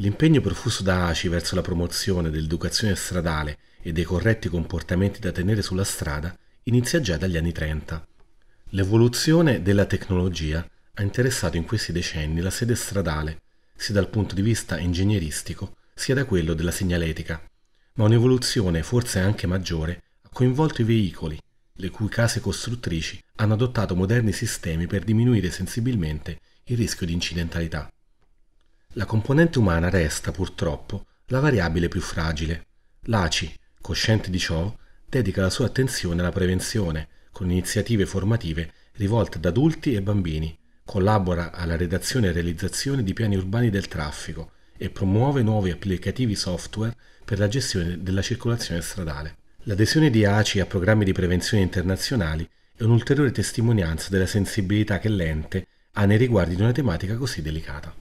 L'impegno profuso da ACI verso la promozione dell'educazione stradale e dei corretti comportamenti da tenere sulla strada inizia già dagli anni 30. L'evoluzione della tecnologia ha interessato in questi decenni la sede stradale, sia dal punto di vista ingegneristico sia da quello della segnaletica, ma un'evoluzione forse anche maggiore ha coinvolto i veicoli, le cui case costruttrici hanno adottato moderni sistemi per diminuire sensibilmente il rischio di incidentalità. La componente umana resta, purtroppo, la variabile più fragile. L'ACI, cosciente di ciò, dedica la sua attenzione alla prevenzione, con iniziative formative rivolte ad adulti e bambini, collabora alla redazione e realizzazione di piani urbani del traffico e promuove nuovi applicativi software per la gestione della circolazione stradale. L'adesione di ACI a programmi di prevenzione internazionali è un'ulteriore testimonianza della sensibilità che l'ente ha nei riguardi di una tematica così delicata.